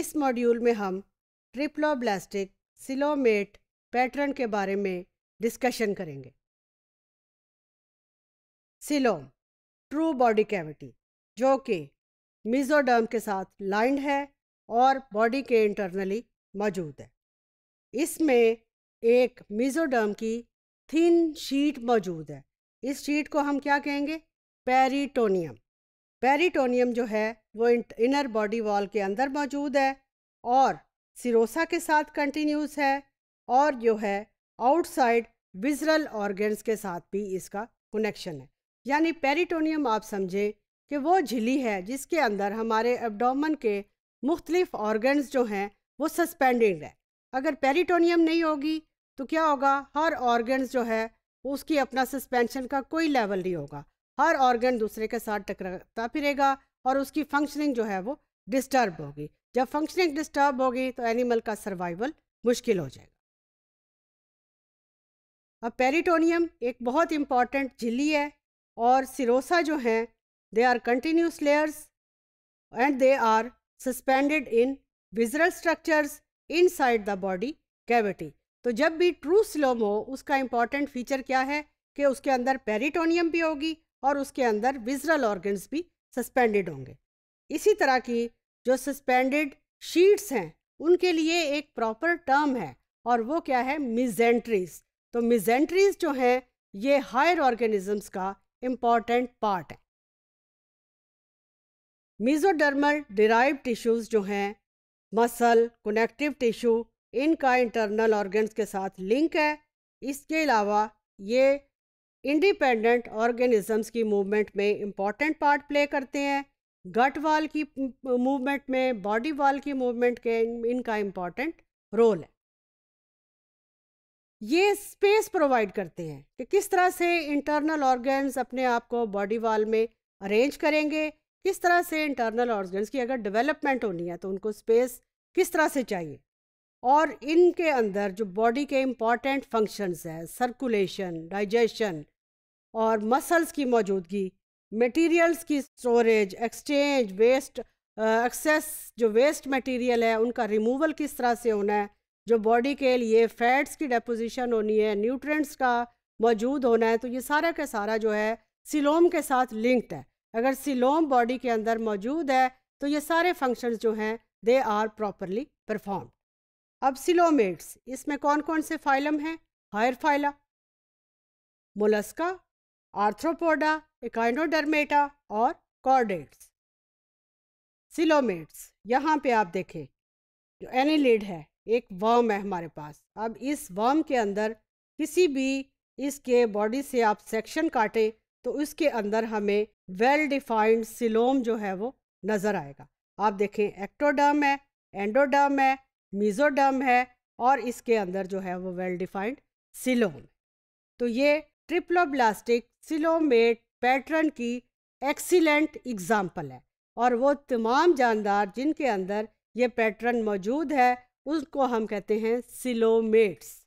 इस मॉड्यूल में हम ट्रिप्लोब्लास्टिक सिलोमेट पैटर्न के बारे में डिस्कशन करेंगे सिलोम ट्रू बॉडी कैविटी जो कि मिजोडर्म के साथ लाइंड है और बॉडी के इंटरनली मौजूद है इसमें एक मिजोडर्म की थिन शीट मौजूद है इस शीट को हम क्या कहेंगे पेरीटोनियम पेरीटोनियम जो है वो इनर बॉडी वॉल के अंदर मौजूद है और सिरोसा के साथ कंटिन्यूस है और जो है आउटसाइड विजरल ऑर्गन्स के साथ भी इसका कनेक्शन है यानी पेरिटोनियम आप समझें कि वो झिली है जिसके अंदर हमारे एब्डोमन के मुख्तलिफ ऑर्गन्स जो हैं वो सस्पेंडेड है अगर पेरिटोनियम नहीं होगी तो क्या होगा हर ऑर्गन्स जो है उसकी अपना सस्पेंशन का कोई लेवल नहीं होगा हर ऑर्गन दूसरे के साथ टकराता फिरेगा और उसकी फंक्शनिंग जो है वो डिस्टर्ब होगी जब फंक्शनिंग डिस्टर्ब होगी तो एनिमल का सर्वाइवल मुश्किल हो जाएगा अब पेरिटोनियम एक बहुत इंपॉर्टेंट झिल्ली है और सिरोसा जो हैं they are continuous layers and they are suspended in visceral structures inside the body cavity तो जब भी ट्रू स्लोम हो उसका इम्पॉर्टेंट फीचर क्या है कि उसके अंदर पेरिटोनियम भी होगी और उसके अंदर विजरल ऑर्गन्स भी सस्पेंडेड होंगे इसी तरह की जो सस्पेंडेड शीट्स हैं उनके लिए एक प्रॉपर टर्म है और वो क्या है मिजेंट्रीज तो मिजेंट्रीज जो हैं ये हायर ऑर्गेनिजम्स का इम्पॉर्टेंट पार्ट है मिजोडर्मल डिराइव टिश्यूज़ जो हैं मसल कनेक्टिव टिश्यू इनका इंटरनल ऑर्गन्स के साथ लिंक है इसके अलावा ये इंडिपेंडेंट ऑर्गेनिजम्स की मूवमेंट में इम्पॉर्टेंट पार्ट प्ले करते हैं गट वाल की मूवमेंट में बॉडी वाल की मूवमेंट के इनका इम्पॉर्टेंट रोल है ये स्पेस प्रोवाइड करते हैं कि किस तरह से इंटरनल ऑर्गेन्स अपने आप को बॉडी वाल में अरेंज करेंगे किस तरह से इंटरनल ऑर्गेन्स की अगर डेवलपमेंट होनी है तो उनको स्पेस किस तरह से चाहिए और इनके अंदर जो बॉडी के इम्पॉर्टेंट फंक्शंस हैं सर्कुलेशन डाइजेशन और मसल्स की मौजूदगी मटेरियल्स की स्टोरेज एक्सचेंज वेस्ट एक्सेस जो वेस्ट मटेरियल है उनका रिमूवल किस तरह से होना है जो बॉडी के लिए फैट्स की डेपोजिशन होनी है न्यूट्रेंट्स का मौजूद होना है तो ये सारा का सारा जो है सिलोम के साथ लिंक्ड है अगर सिलोम बॉडी के अंदर मौजूद है तो ये सारे फंक्शंस जो हैं दे आर प्रॉपरली परफॉर्म अब सिलोमेट्स इसमें कौन कौन से फाइलम हैं higher phyla Mollusca Arthropoda Echinodermata और कॉर्डेट्स सिलोमेट्स यहाँ पे आप देखें जो एनिलिड है एक वर्म है हमारे पास अब इस वर्म के अंदर किसी भी इसके बॉडी से आप सेक्शन काटें तो उसके अंदर हमें वेल डिफाइंड सिलोम जो है वो नज़र आएगा आप देखें एक्टोडर्म है एंडोडर्म है मीजोडर्म है और इसके अंदर जो है वो वेल डिफाइंड सिलोम तो ये ट्रिप्लोब्लास्टिक सिलोमेट पैटर्न की एक्सीलेंट एग्ज़ाम्पल है और वो तमाम जानदार जिनके अंदर ये पैटर्न मौजूद है उसको हम कहते हैं सिलोमेट्स